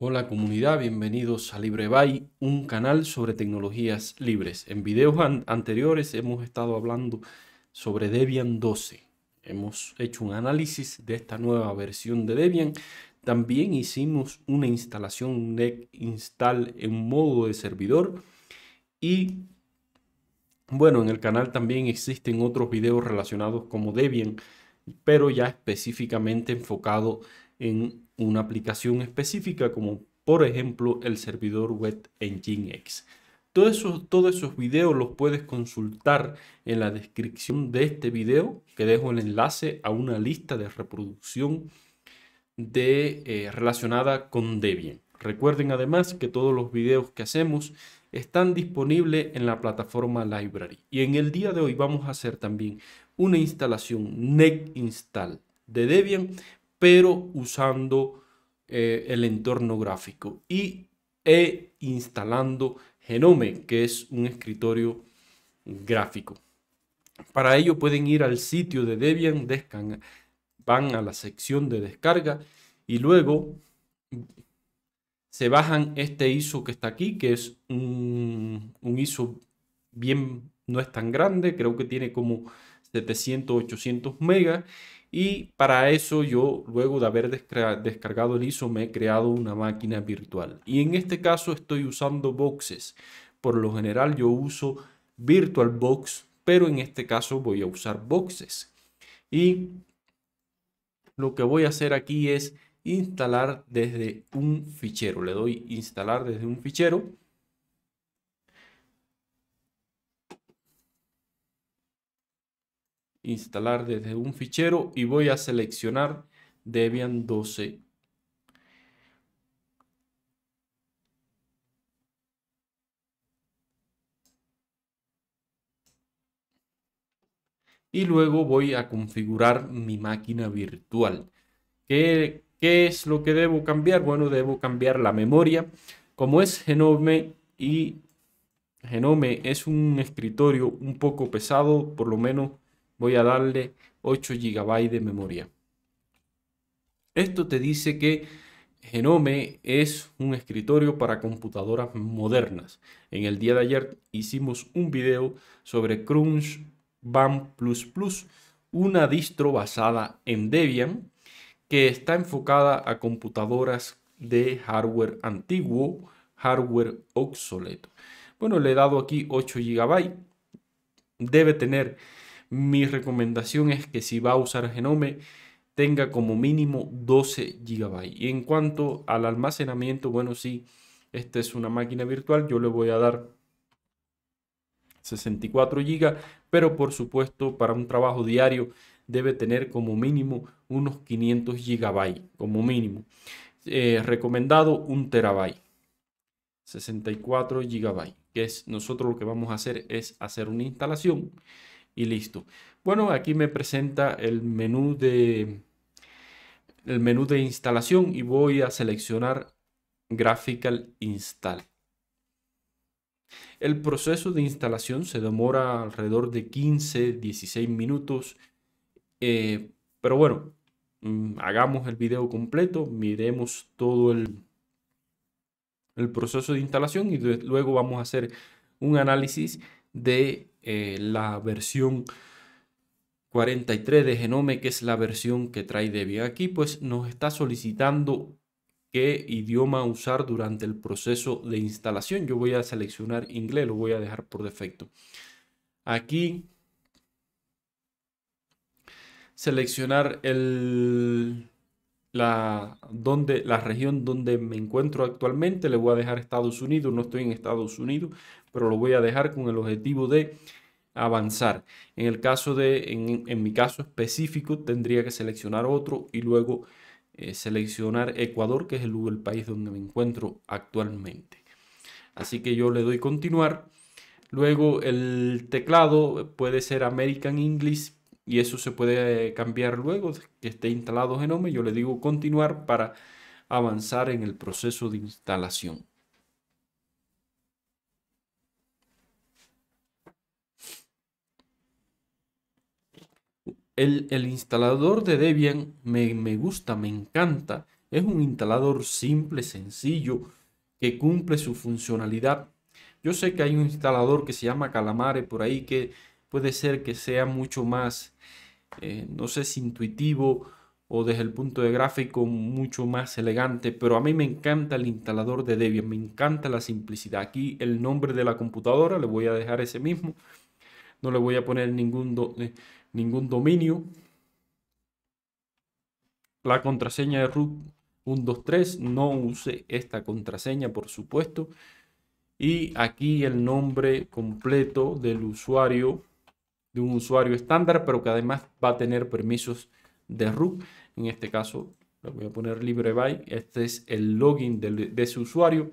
Hola comunidad, bienvenidos a LibreBay, un canal sobre tecnologías libres. En videos anteriores hemos estado hablando sobre Debian 12. Hemos hecho un análisis de esta nueva versión de Debian. También hicimos una instalación de install en modo de servidor. Y bueno, en el canal también existen otros videos relacionados como Debian, pero ya específicamente enfocado en una aplicación específica como por ejemplo el servidor Web Engine X. todos esos videos los puedes consultar en la descripción de este video, que dejo el enlace a una lista de reproducción de, eh, relacionada con Debian. Recuerden además que todos los videos que hacemos están disponibles en la plataforma Library. Y en el día de hoy vamos a hacer también una instalación net install de Debian pero usando eh, el entorno gráfico y e instalando Genome, que es un escritorio gráfico. Para ello pueden ir al sitio de Debian, van a la sección de descarga y luego se bajan este ISO que está aquí, que es un, un ISO bien, no es tan grande, creo que tiene como 700, 800 megas y para eso yo, luego de haber descargado el ISO, me he creado una máquina virtual. Y en este caso estoy usando boxes. Por lo general yo uso VirtualBox, pero en este caso voy a usar boxes. Y lo que voy a hacer aquí es instalar desde un fichero. Le doy instalar desde un fichero. instalar desde un fichero y voy a seleccionar Debian 12. Y luego voy a configurar mi máquina virtual. ¿Qué, ¿Qué es lo que debo cambiar? Bueno, debo cambiar la memoria. Como es Genome y Genome es un escritorio un poco pesado, por lo menos voy a darle 8 GB de memoria. Esto te dice que Genome es un escritorio para computadoras modernas. En el día de ayer hicimos un video sobre Crunch Plus, una distro basada en Debian que está enfocada a computadoras de hardware antiguo, hardware obsoleto. Bueno, le he dado aquí 8 GB. Debe tener mi recomendación es que si va a usar Genome, tenga como mínimo 12 GB. Y en cuanto al almacenamiento, bueno, sí, esta es una máquina virtual, yo le voy a dar 64 GB, pero por supuesto para un trabajo diario debe tener como mínimo unos 500 GB, como mínimo. Eh, recomendado un terabyte, 64 GB, que es nosotros lo que vamos a hacer es hacer una instalación y listo. Bueno, aquí me presenta el menú de el menú de instalación y voy a seleccionar Graphical Install. El proceso de instalación se demora alrededor de 15-16 minutos, eh, pero bueno, mm, hagamos el video completo, miremos todo el, el proceso de instalación y luego vamos a hacer un análisis de eh, la versión 43 de Genome, que es la versión que trae Debian. Aquí pues nos está solicitando qué idioma usar durante el proceso de instalación. Yo voy a seleccionar inglés, lo voy a dejar por defecto. Aquí seleccionar el, la, donde, la región donde me encuentro actualmente. Le voy a dejar Estados Unidos, no estoy en Estados Unidos pero lo voy a dejar con el objetivo de avanzar. En el caso de, en, mi caso específico, tendría que seleccionar otro y luego eh, seleccionar Ecuador, que es el, el país donde me encuentro actualmente. Así que yo le doy continuar. Luego el teclado puede ser American English y eso se puede eh, cambiar luego que esté instalado Genome. Yo le digo continuar para avanzar en el proceso de instalación. el, instalador de Debian me, me, gusta, me encanta. Es un instalador simple, sencillo, que cumple su funcionalidad. Yo sé que hay un instalador que se llama Calamare por ahí que puede ser que sea mucho más, eh, no sé si intuitivo o desde el punto de gráfico mucho más elegante, pero a mí me encanta el instalador de Debian, me encanta la simplicidad. Aquí el nombre de la computadora, le voy a dejar ese mismo, no le voy a poner ningún... Eh, ningún dominio. La contraseña de root 123, no use esta contraseña por supuesto. Y aquí el nombre completo del usuario, de un usuario estándar, pero que además va a tener permisos de root. En este caso le voy a poner libreby, Este es el login de ese usuario.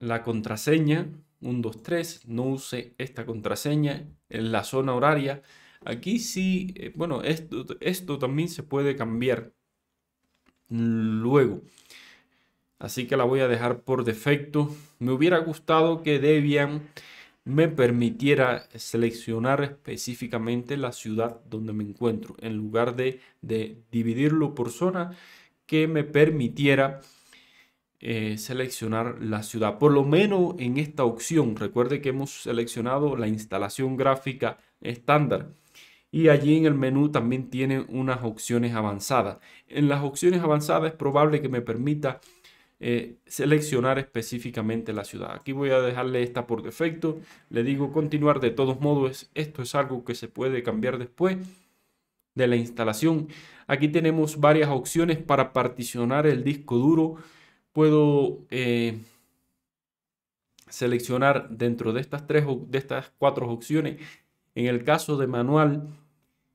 la contraseña 123, no use esta contraseña en la zona horaria. Aquí sí, eh, bueno, esto, esto también se puede cambiar luego. Así que la voy a dejar por defecto. Me hubiera gustado que Debian me permitiera seleccionar específicamente la ciudad donde me encuentro, en lugar de, de dividirlo por zona, que me permitiera eh, seleccionar la ciudad. Por lo menos en esta opción, recuerde que hemos seleccionado la instalación gráfica estándar. Y allí en el menú también tiene unas opciones avanzadas. En las opciones avanzadas es probable que me permita eh, seleccionar específicamente la ciudad. Aquí voy a dejarle esta por defecto. Le digo continuar. De todos modos, esto es algo que se puede cambiar después de la instalación. Aquí tenemos varias opciones para particionar el disco duro puedo eh, seleccionar dentro de estas tres de estas cuatro opciones. En el caso de manual,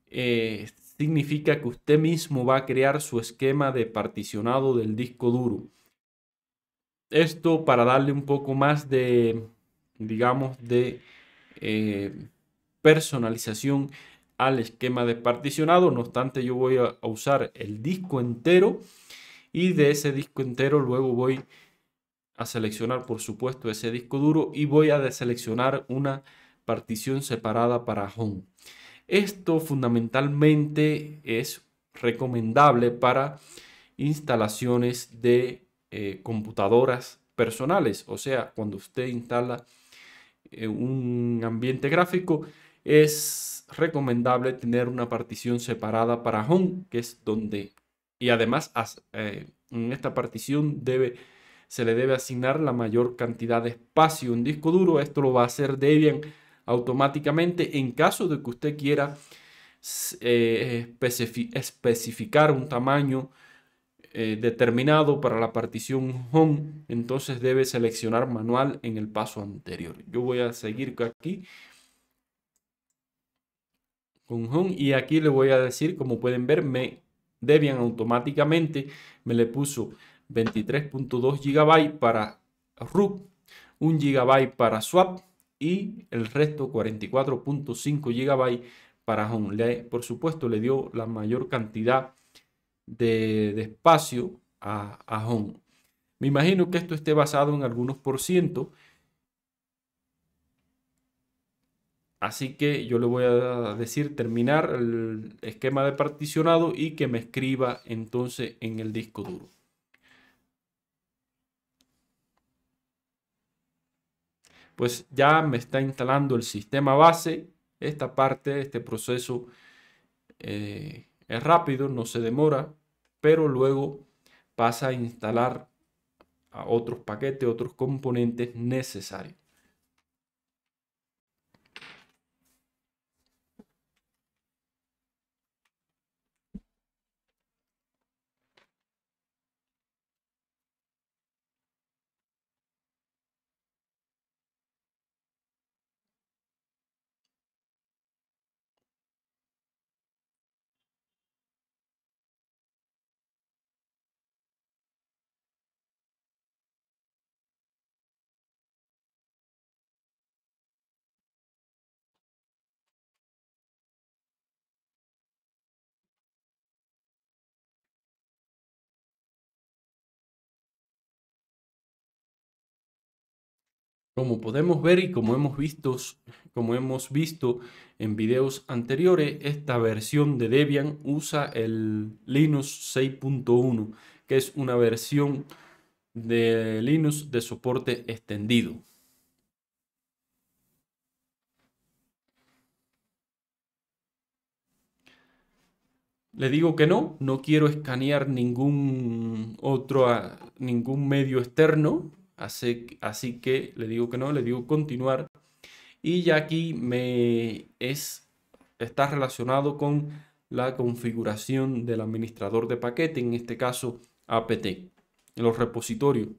eh, significa que usted mismo va a crear su esquema de particionado del disco duro. Esto para darle un poco más de, digamos, de eh, personalización al esquema de particionado. No obstante, yo voy a usar el disco entero y de ese disco entero luego voy a seleccionar por supuesto ese disco duro y voy a deseleccionar una partición separada para home. Esto fundamentalmente es recomendable para instalaciones de eh, computadoras personales, o sea, cuando usted instala eh, un ambiente gráfico, es recomendable tener una partición separada para home, que es donde y además, eh, en esta partición debe, se le debe asignar la mayor cantidad de espacio en disco duro. Esto lo va a hacer Debian automáticamente en caso de que usted quiera eh, especificar un tamaño eh, determinado para la partición home entonces debe seleccionar manual en el paso anterior yo voy a seguir aquí con home y aquí le voy a decir como pueden ver me Debian automáticamente me le puso 23.2 GB para root, 1 GB para swap y el resto 44.5 GB para home. por supuesto le dio la mayor cantidad de, espacio a, a home. Me imagino que esto esté basado en algunos por ciento Así que yo le voy a decir terminar el esquema de particionado y que me escriba entonces en el disco duro. Pues ya me está instalando el sistema base. Esta parte, este proceso eh, es rápido, no se demora, pero luego pasa a instalar a otros paquetes, otros componentes necesarios. Como podemos ver y como hemos visto, como hemos visto en videos anteriores, esta versión de Debian usa el Linux 6.1, que es una versión de Linux de soporte extendido. Le digo que no, no quiero escanear ningún otro, ningún medio externo, Así, que le digo que no, le digo continuar. Y ya aquí me es, está relacionado con la configuración del administrador de paquete, en este caso apt, en los repositorios.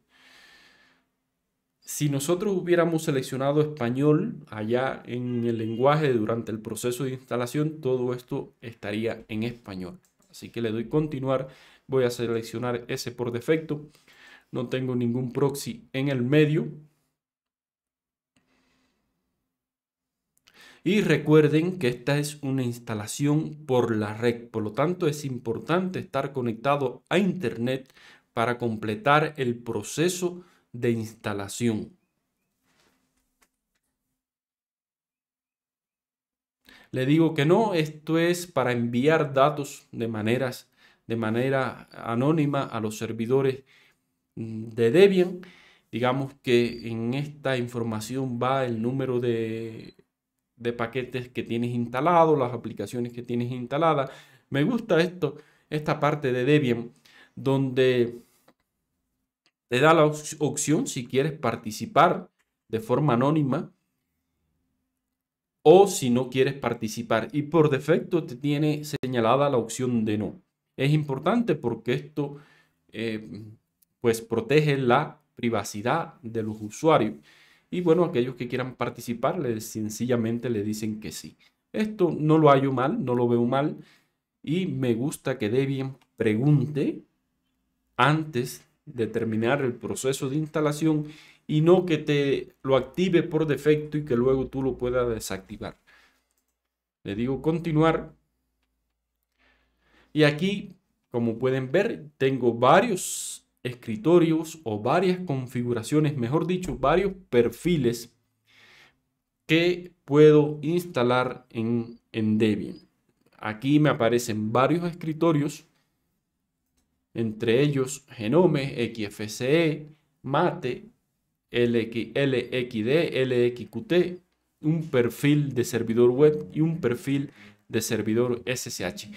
Si nosotros hubiéramos seleccionado español allá en el lenguaje durante el proceso de instalación, todo esto estaría en español. Así que le doy continuar, voy a seleccionar ese por defecto no tengo ningún proxy en el medio. Y recuerden que esta es una instalación por la red, por lo tanto es importante estar conectado a Internet para completar el proceso de instalación. Le digo que no, esto es para enviar datos de, maneras, de manera anónima a los servidores de Debian. Digamos que en esta información va el número de, de paquetes que tienes instalado, las aplicaciones que tienes instaladas. Me gusta esto, esta parte de Debian, donde te da la opción si quieres participar de forma anónima o si no quieres participar. Y por defecto te tiene señalada la opción de no. Es importante porque esto eh, pues protege la privacidad de los usuarios. Y bueno, aquellos que quieran participar, les, sencillamente le dicen que sí. Esto no lo hallo mal, no lo veo mal. Y me gusta que Debian pregunte antes de terminar el proceso de instalación y no que te lo active por defecto y que luego tú lo puedas desactivar. Le digo continuar. Y aquí, como pueden ver, tengo varios escritorios o varias configuraciones, mejor dicho, varios perfiles que puedo instalar en, en Debian. Aquí me aparecen varios escritorios, entre ellos Genome, XFCE, Mate, LXD, LXQT, un perfil de servidor web y un perfil de servidor SSH.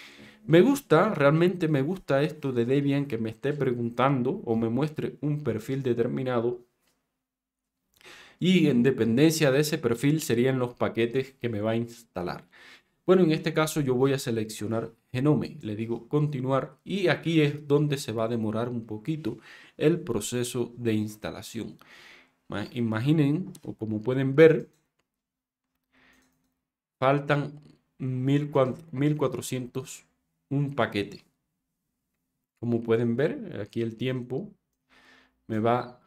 Me gusta, realmente me gusta esto de Debian que me esté preguntando o me muestre un perfil determinado. Y en dependencia de ese perfil serían los paquetes que me va a instalar. Bueno, en este caso yo voy a seleccionar Genome, le digo continuar y aquí es donde se va a demorar un poquito el proceso de instalación. Imaginen, o como pueden ver, faltan 1400 un paquete. Como pueden ver, aquí el tiempo me va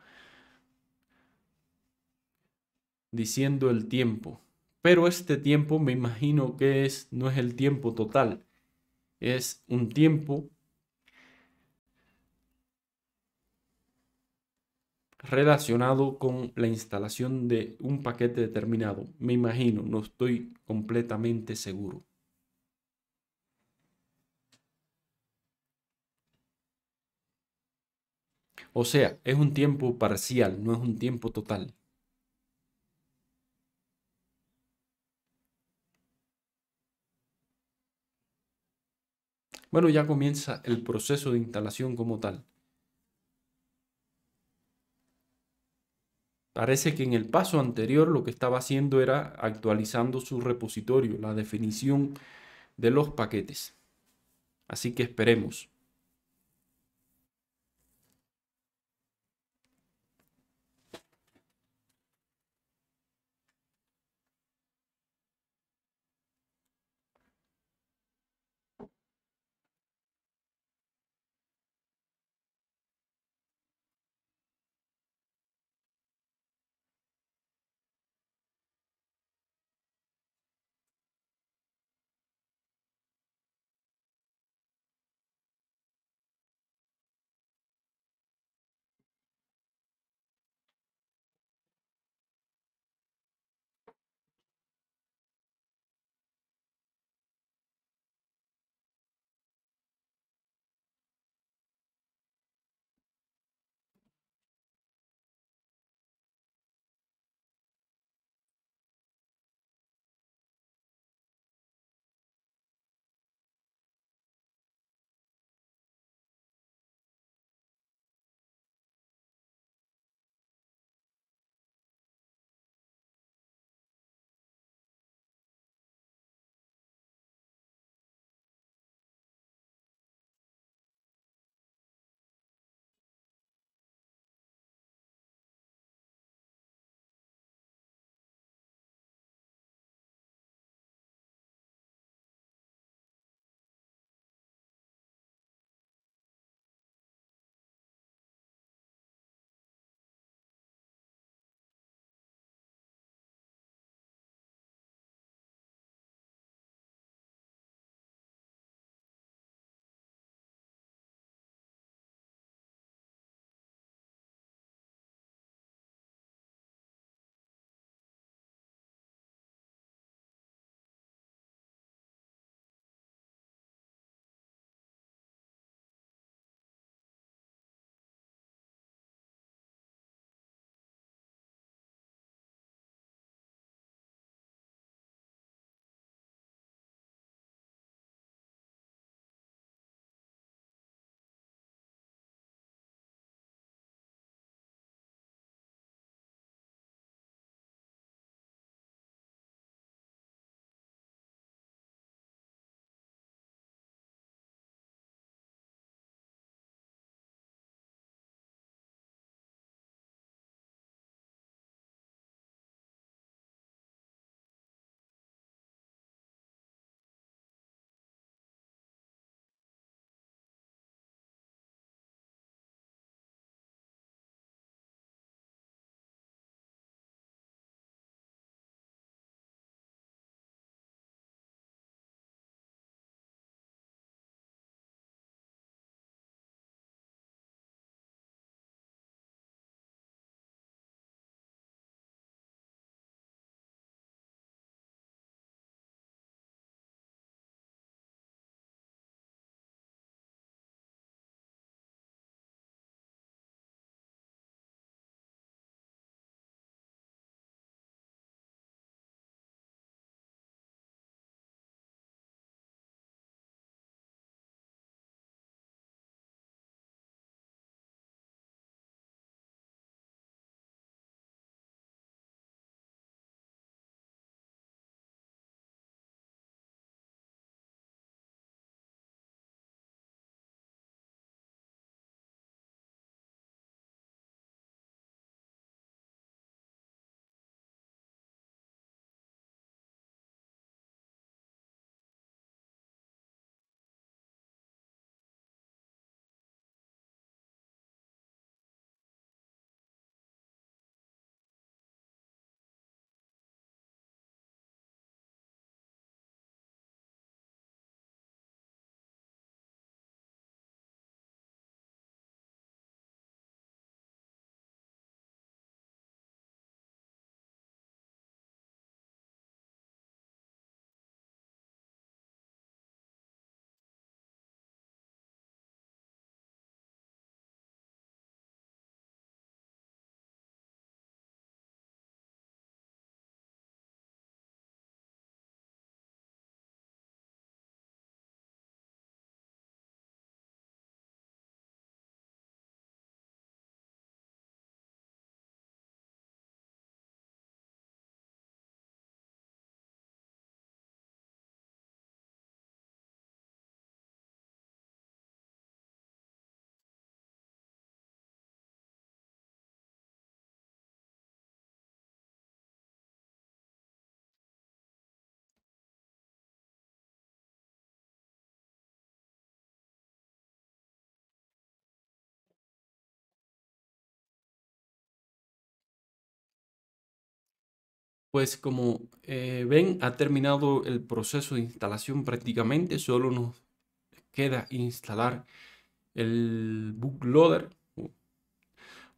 diciendo el tiempo. Pero este tiempo me imagino que es, no es el tiempo total. Es un tiempo relacionado con la instalación de un paquete determinado. Me imagino, no estoy completamente seguro. O sea, es un tiempo parcial, no es un tiempo total. Bueno, ya comienza el proceso de instalación como tal. Parece que en el paso anterior lo que estaba haciendo era actualizando su repositorio, la definición de los paquetes. Así que esperemos. pues como eh, ven, ha terminado el proceso de instalación prácticamente. Solo nos queda instalar el bootloader,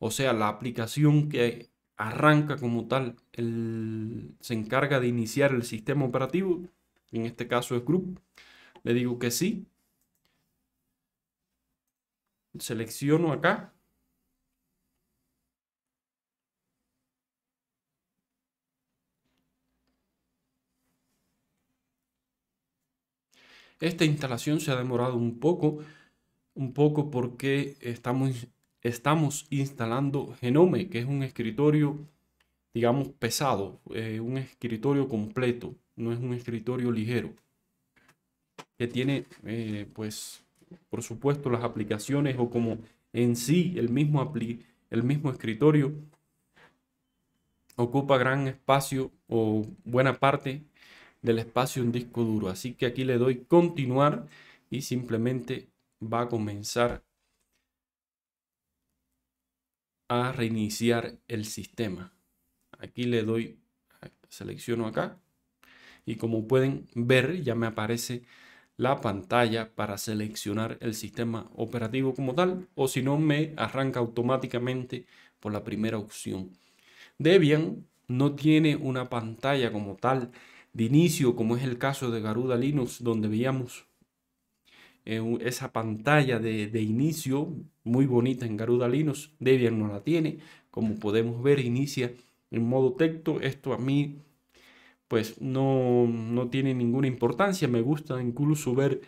o sea, la aplicación que arranca como tal, el, se encarga de iniciar el sistema operativo. En este caso es Group. Le digo que sí. Selecciono acá Esta instalación se ha demorado un poco, un poco porque estamos, estamos instalando Genome, que es un escritorio, digamos, pesado, eh, un escritorio completo, no es un escritorio ligero, que tiene, eh, pues, por supuesto, las aplicaciones o como en sí el mismo, el mismo escritorio ocupa gran espacio o buena parte del espacio en disco duro. Así que aquí le doy continuar y simplemente va a comenzar a reiniciar el sistema. Aquí le doy, selecciono acá y como pueden ver ya me aparece la pantalla para seleccionar el sistema operativo como tal o si no me arranca automáticamente por la primera opción. Debian no tiene una pantalla como tal de inicio, como es el caso de Garuda Linux, donde veíamos eh, esa pantalla de, de, inicio muy bonita en Garuda Linux. Debian no la tiene, como podemos ver, inicia en modo texto. Esto a mí, pues no, no tiene ninguna importancia. Me gusta incluso ver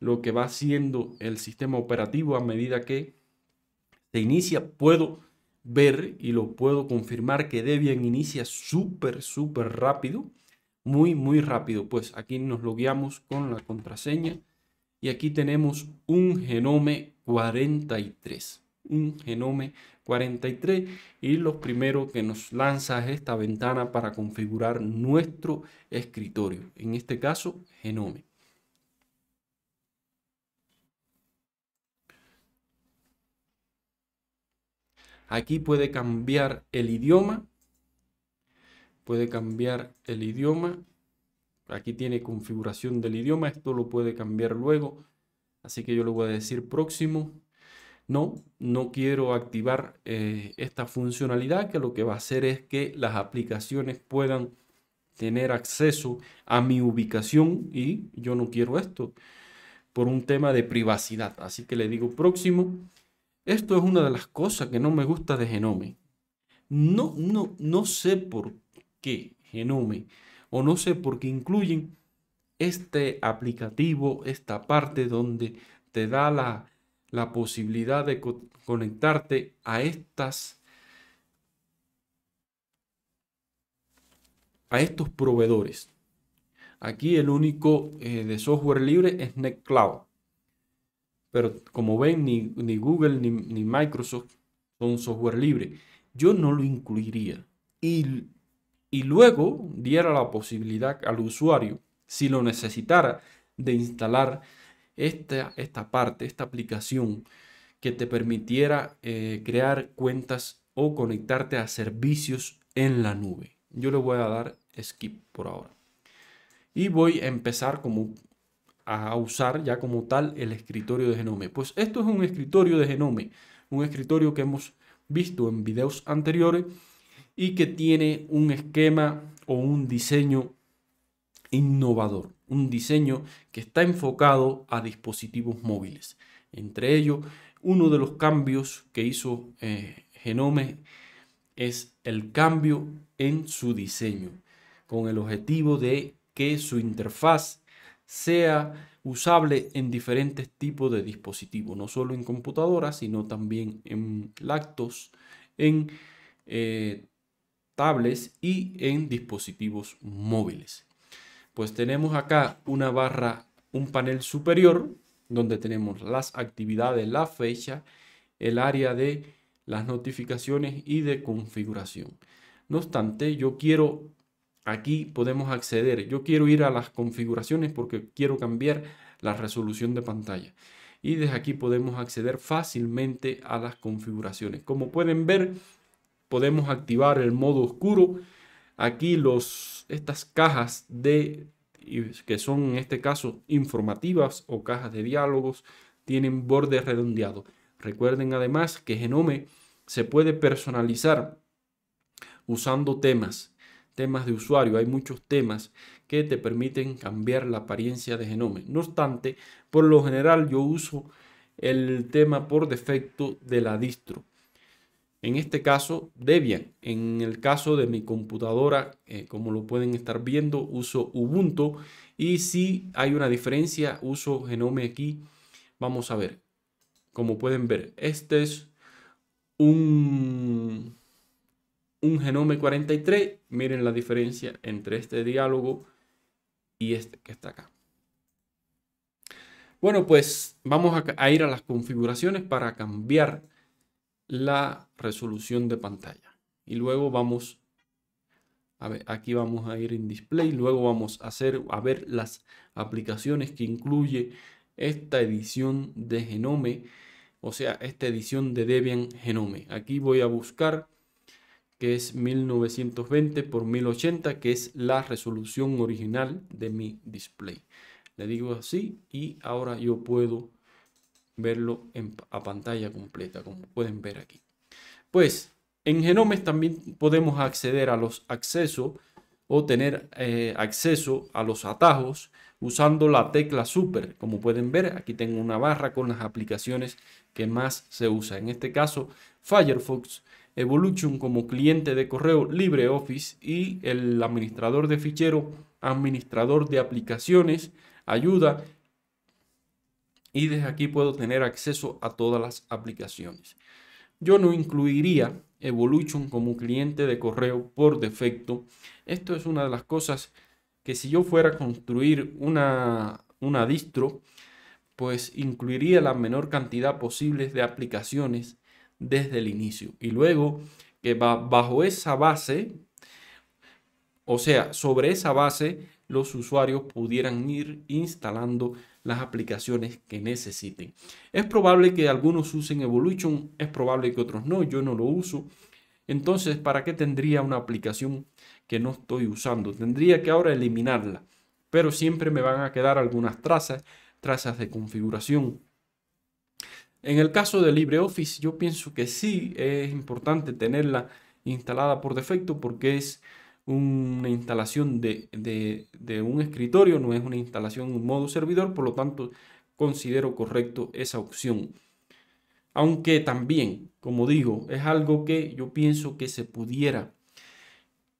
lo que va haciendo el sistema operativo a medida que se inicia. Puedo ver y lo puedo confirmar que Debian inicia súper, súper rápido muy, muy rápido. Pues aquí nos logueamos con la contraseña y aquí tenemos un genome 43. Un genome 43 y lo primero que nos lanza es esta ventana para configurar nuestro escritorio. En este caso, genome. Aquí puede cambiar el idioma puede cambiar el idioma. Aquí tiene configuración del idioma, esto lo puede cambiar luego. Así que yo le voy a decir próximo. No, no quiero activar eh, esta funcionalidad que lo que va a hacer es que las aplicaciones puedan tener acceso a mi ubicación y yo no quiero esto por un tema de privacidad. Así que le digo próximo. Esto es una de las cosas que no me gusta de Genome. No, no, no sé por qué que Genome o no sé por qué incluyen este aplicativo, esta parte donde te da la, posibilidad de conectarte a estas a estos proveedores. Aquí el único eh, de software libre es NetCloud. Pero como ven, ni, Google ni, ni Microsoft son software libre. Yo no lo incluiría. Y y luego diera la posibilidad al usuario, si lo necesitara, de instalar esta, parte, esta aplicación que te permitiera eh, crear cuentas o conectarte a servicios en la nube. Yo le voy a dar skip por ahora. Y voy a empezar como a usar ya como tal el escritorio de Genome. Pues esto es un escritorio de Genome, un escritorio que hemos visto en videos anteriores y que tiene un esquema o un diseño innovador, un diseño que está enfocado a dispositivos móviles. Entre ellos, uno de los cambios que hizo eh, Genome es el cambio en su diseño, con el objetivo de que su interfaz sea usable en diferentes tipos de dispositivos, no solo en computadoras, sino también en lactos, en eh, tablets y en dispositivos móviles. Pues tenemos acá una barra, un panel superior donde tenemos las actividades, la fecha, el área de las notificaciones y de configuración. No obstante, yo quiero, aquí podemos acceder, yo quiero ir a las configuraciones porque quiero cambiar la resolución de pantalla. Y desde aquí podemos acceder fácilmente a las configuraciones. Como pueden ver, podemos activar el modo oscuro. Aquí los, estas cajas de, que son en este caso informativas o cajas de diálogos, tienen borde redondeado. Recuerden además que Genome se puede personalizar usando temas, temas de usuario. Hay muchos temas que te permiten cambiar la apariencia de Genome. No obstante, por lo general yo uso el tema por defecto de la distro en este caso Debian. En el caso de mi computadora, eh, como lo pueden estar viendo, uso Ubuntu. Y si hay una diferencia, uso Genome aquí. Vamos a ver. Como pueden ver, este es un, un Genome 43. Miren la diferencia entre este diálogo y este que está acá. Bueno, pues vamos a ir a las configuraciones para cambiar la resolución de pantalla. Y luego vamos, a ver, aquí vamos a ir en display, luego vamos a, hacer, a ver las aplicaciones que incluye esta edición de Genome, o sea, esta edición de Debian Genome. Aquí voy a buscar que es 1920 por 1080, que es la resolución original de mi display. Le digo así y ahora yo puedo verlo a pantalla completa, como pueden ver aquí. Pues en Genomes también podemos acceder a los accesos o tener eh, acceso a los atajos usando la tecla super. Como pueden ver, aquí tengo una barra con las aplicaciones que más se usa. En este caso, Firefox, Evolution como cliente de correo, LibreOffice y el administrador de fichero, administrador de aplicaciones, ayuda y desde aquí puedo tener acceso a todas las aplicaciones. Yo no incluiría Evolution como cliente de correo por defecto. Esto es una de las cosas que si yo fuera a construir una, una distro, pues incluiría la menor cantidad posible de aplicaciones desde el inicio. Y luego que va bajo esa base, o sea, sobre esa base los usuarios pudieran ir instalando las aplicaciones que necesiten. Es probable que algunos usen Evolution, es probable que otros no, yo no lo uso. Entonces, ¿para qué tendría una aplicación que no estoy usando? Tendría que ahora eliminarla, pero siempre me van a quedar algunas trazas, trazas de configuración. En el caso de LibreOffice, yo pienso que sí es importante tenerla instalada por defecto porque es una instalación de, de, un escritorio, no es una instalación en modo servidor, por lo tanto considero correcto esa opción. Aunque también, como digo, es algo que yo pienso que se pudiera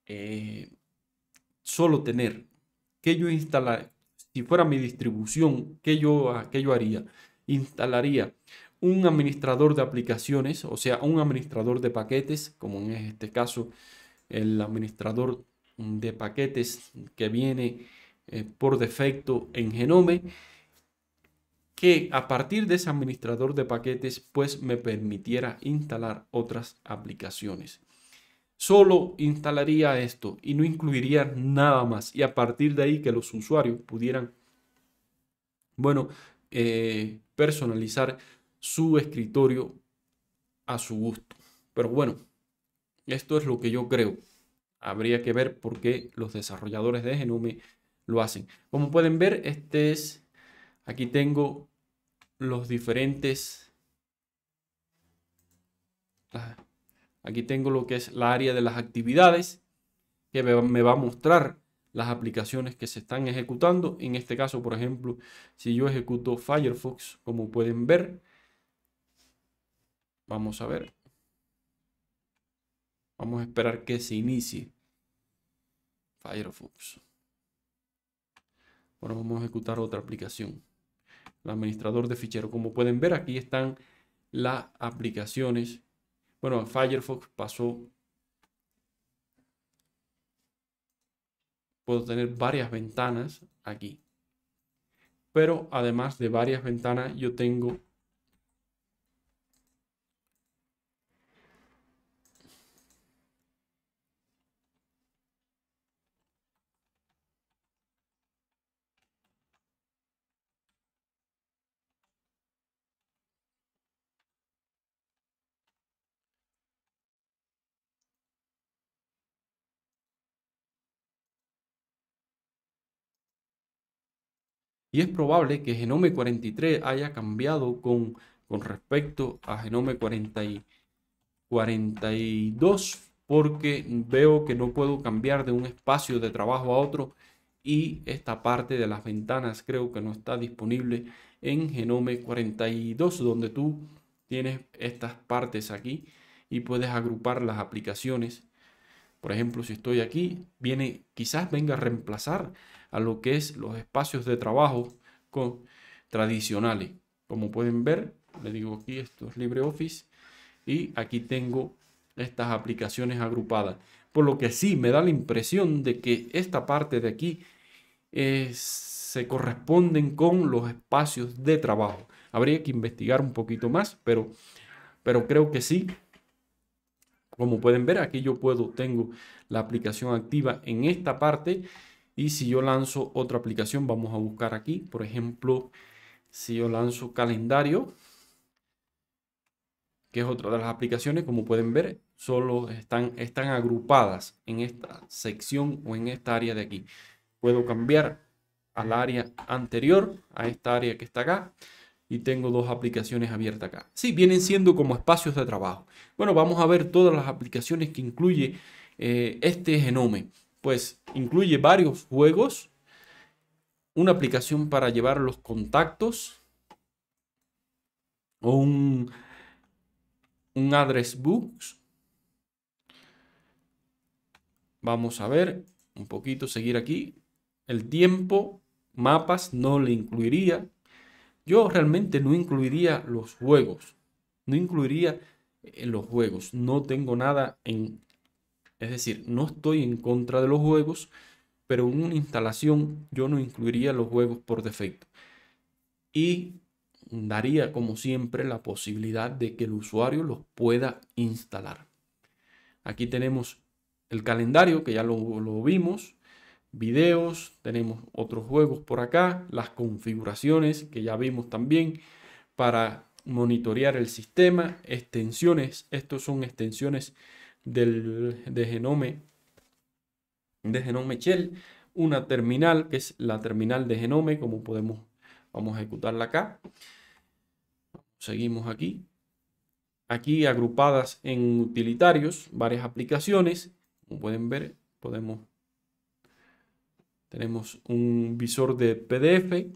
eh, solo tener. Que yo instalar, si fuera mi distribución, que yo, ah, que yo haría? Instalaría un administrador de aplicaciones, o sea, un administrador de paquetes, como en este caso el administrador de paquetes que viene eh, por defecto en Genome, que a partir de ese administrador de paquetes pues me permitiera instalar otras aplicaciones. Solo instalaría esto y no incluiría nada más y a partir de ahí que los usuarios pudieran, bueno, eh, personalizar su escritorio a su gusto. Pero bueno, esto es lo que yo creo. Habría que ver por qué los desarrolladores de Genome lo hacen. Como pueden ver, este es, aquí tengo los diferentes, ah, aquí tengo lo que es la área de las actividades que me va a mostrar las aplicaciones que se están ejecutando. En este caso, por ejemplo, si yo ejecuto Firefox, como pueden ver, vamos a ver, Vamos a esperar que se inicie Firefox. Bueno, vamos a ejecutar otra aplicación. El administrador de fichero. Como pueden ver, aquí están las aplicaciones. Bueno, Firefox pasó. Puedo tener varias ventanas aquí. Pero además de varias ventanas, yo tengo y es probable que Genome 43 haya cambiado con, con respecto a Genome 42 porque veo que no puedo cambiar de un espacio de trabajo a otro y esta parte de las ventanas creo que no está disponible en Genome 42 donde tú tienes estas partes aquí y puedes agrupar las aplicaciones. Por ejemplo, si estoy aquí, viene quizás venga a reemplazar a lo que es los espacios de trabajo tradicionales. Como pueden ver, le digo aquí, esto es LibreOffice y aquí tengo estas aplicaciones agrupadas. Por lo que sí me da la impresión de que esta parte de aquí eh, se corresponden con los espacios de trabajo. Habría que investigar un poquito más, pero, pero creo que sí. Como pueden ver, aquí yo puedo, tengo la aplicación activa en esta parte y si yo lanzo otra aplicación, vamos a buscar aquí, por ejemplo, si yo lanzo calendario, que es otra de las aplicaciones, como pueden ver, solo están, están agrupadas en esta sección o en esta área de aquí. Puedo cambiar al área anterior, a esta área que está acá, y tengo dos aplicaciones abiertas acá. Sí, vienen siendo como espacios de trabajo. Bueno, vamos a ver todas las aplicaciones que incluye eh, este genoma pues incluye varios juegos, una aplicación para llevar los contactos, o un, un address books. Vamos a ver un poquito, seguir aquí. El tiempo, mapas, no le incluiría. Yo realmente no incluiría los juegos. No incluiría eh, los juegos. No tengo nada en es decir, no estoy en contra de los juegos, pero en una instalación yo no incluiría los juegos por defecto. Y daría, como siempre, la posibilidad de que el usuario los pueda instalar. Aquí tenemos el calendario, que ya lo, vimos, videos, tenemos otros juegos por acá, las configuraciones, que ya vimos también, para monitorear el sistema, extensiones, estos son extensiones del, de Genome, de Genome Shell, una terminal que es la terminal de Genome, como podemos, vamos a ejecutarla acá. Seguimos aquí. Aquí agrupadas en utilitarios, varias aplicaciones. Como pueden ver, podemos tenemos un visor de PDF,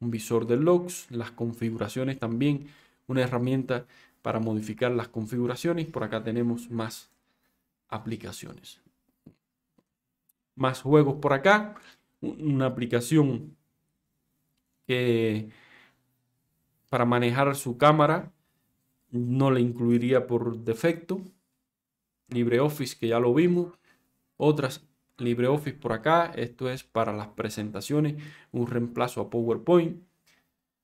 un visor de logs, las configuraciones también, una herramienta para modificar las configuraciones. Por acá tenemos más aplicaciones. Más juegos por acá. Una aplicación que para manejar su cámara no le incluiría por defecto. LibreOffice, que ya lo vimos. Otras LibreOffice por acá. Esto es para las presentaciones. Un reemplazo a PowerPoint.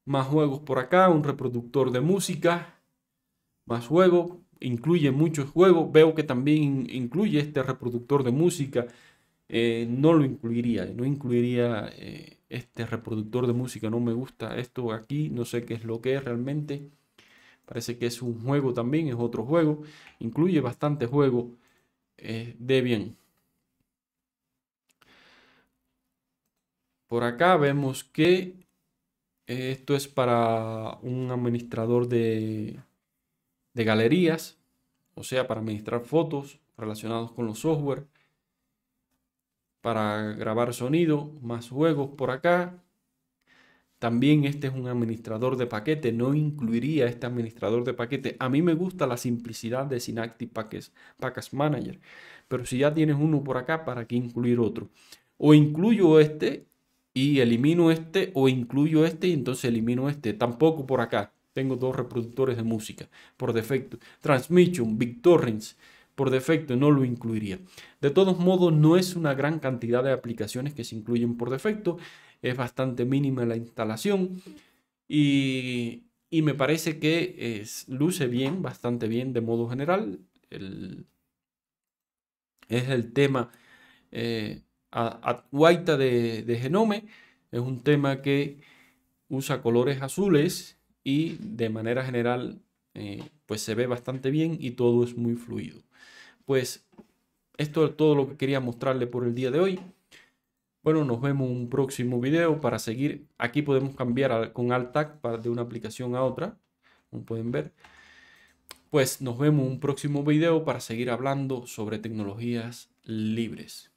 Más juegos por acá. Un reproductor de música más juego, incluye muchos juegos, veo que también incluye este reproductor de música, eh, no lo incluiría, no incluiría eh, este reproductor de música, no me gusta esto aquí, no sé qué es lo que es realmente, parece que es un juego también, es otro juego, incluye bastante juego eh, de bien. Por acá vemos que esto es para un administrador de, de galerías, o sea, para administrar fotos relacionados con los software, para grabar sonido, más juegos por acá. También este es un administrador de paquete, no incluiría este administrador de paquete. A mí me gusta la simplicidad de Synaptic Packages Package Manager, pero si ya tienes uno por acá, ¿para qué incluir otro? O incluyo este y elimino este, o incluyo este y entonces elimino este. Tampoco por acá. Tengo dos reproductores de música por defecto. Transmission, BitTorrents, por defecto no lo incluiría. De todos modos, no es una gran cantidad de aplicaciones que se incluyen por defecto. Es bastante mínima la instalación. Y, me parece que luce bien, bastante bien de modo general. es el tema eh, de Genome. Es un tema que usa colores azules y de manera general eh, pues se ve bastante bien y todo es muy fluido. Pues esto es todo lo que quería mostrarle por el día de hoy. Bueno, nos vemos en un próximo video para seguir. Aquí podemos cambiar con Alt de una aplicación a otra, como pueden ver. Pues nos vemos en un próximo video para seguir hablando sobre tecnologías libres.